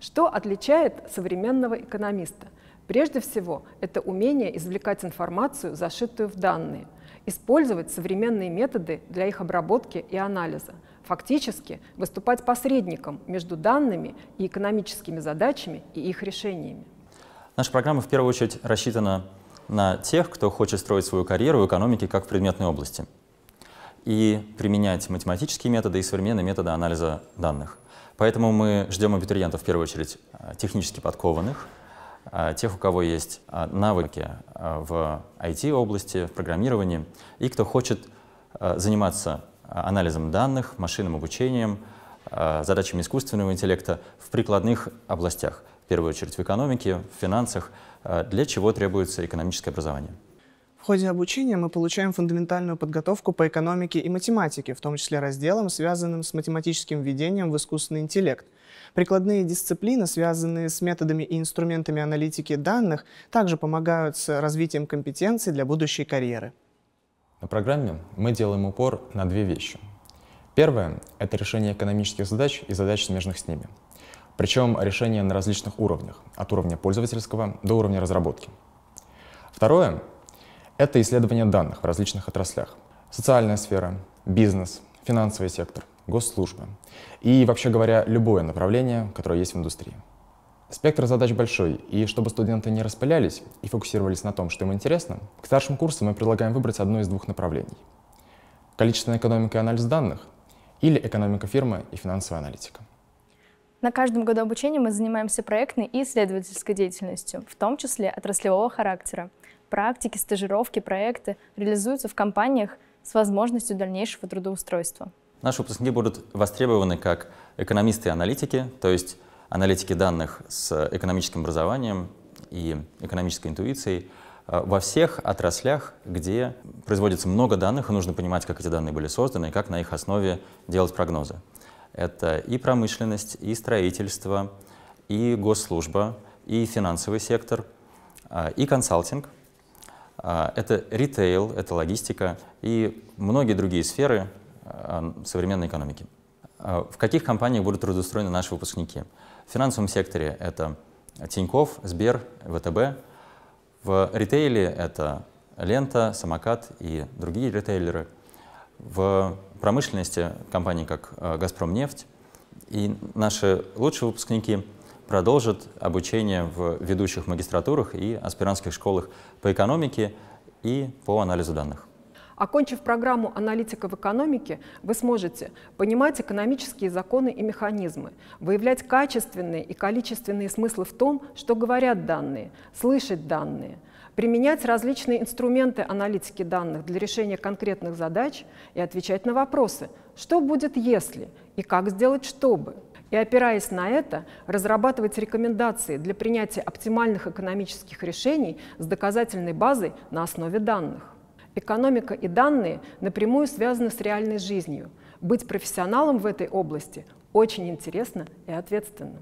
Что отличает современного экономиста? Прежде всего, это умение извлекать информацию, зашитую в данные, использовать современные методы для их обработки и анализа, фактически выступать посредником между данными и экономическими задачами и их решениями. Наша программа в первую очередь рассчитана на тех, кто хочет строить свою карьеру в экономике как в предметной области и применять математические методы и современные методы анализа данных – Поэтому мы ждем абитуриентов, в первую очередь, э, технически подкованных, э, тех, у кого есть э, навыки в IT-области, в программировании, и кто хочет заниматься анализом данных, машинным обучением, задачами искусственного интеллекта в прикладных областях, в первую очередь в экономике, в финансах, для чего требуется экономическое образование. В ходе обучения мы получаем фундаментальную подготовку по экономике и математике, в том числе разделам, связанным с математическим введением в искусственный интеллект. Прикладные дисциплины, связанные с методами и инструментами аналитики данных, также помогают с развитием компетенций для будущей карьеры. На программе мы делаем упор на две вещи. Первое — это решение экономических задач и задач, смежных с ними. Причем решение на различных уровнях, от уровня пользовательского до уровня разработки. Второе это исследование данных в различных отраслях. Социальная сфера, бизнес, финансовый сектор, госслужбы и, вообще говоря, любое направление, которое есть в индустрии. Спектр задач большой, и чтобы студенты не распылялись и фокусировались на том, что им интересно, к старшим курсам мы предлагаем выбрать одно из двух направлений. Количественная экономика и анализ данных или экономика фирмы и финансовая аналитика. На каждом году обучения мы занимаемся проектной и исследовательской деятельностью, в том числе отраслевого характера практики, стажировки, проекты реализуются в компаниях с возможностью дальнейшего трудоустройства. Наши выпускники будут востребованы как экономисты и аналитики, то есть аналитики данных с экономическим образованием и экономической интуицией э, во всех отраслях, где производится много данных, и нужно понимать, как эти данные были созданы и как на их основе делать прогнозы. Это и промышленность, и строительство, и госслужба, и финансовый сектор, э, и консалтинг — а, это ритейл, это логистика и многие другие сферы а, современной экономики. А, в каких компаниях будут трудоустроены наши выпускники? В финансовом секторе это Тиньков, Сбер, ВТБ. В ритейле это Лента, Самокат и другие ритейлеры. В промышленности компании как «Газпромнефть». И наши лучшие выпускники — продолжит обучение в ведущих магистратурах и аспирантских школах по экономике и по анализу данных. Окончив программу «Аналитика в экономике», вы сможете понимать экономические законы и механизмы, выявлять качественные и количественные смыслы в том, что говорят данные, слышать данные, применять различные инструменты аналитики данных для решения конкретных задач и отвечать на вопросы «что будет если?» и «как сделать чтобы?» и, опираясь на это, разрабатывать рекомендации для принятия оптимальных экономических решений с доказательной базой на основе данных. Экономика и данные напрямую связаны с реальной жизнью. Быть профессионалом в этой области очень интересно и ответственно.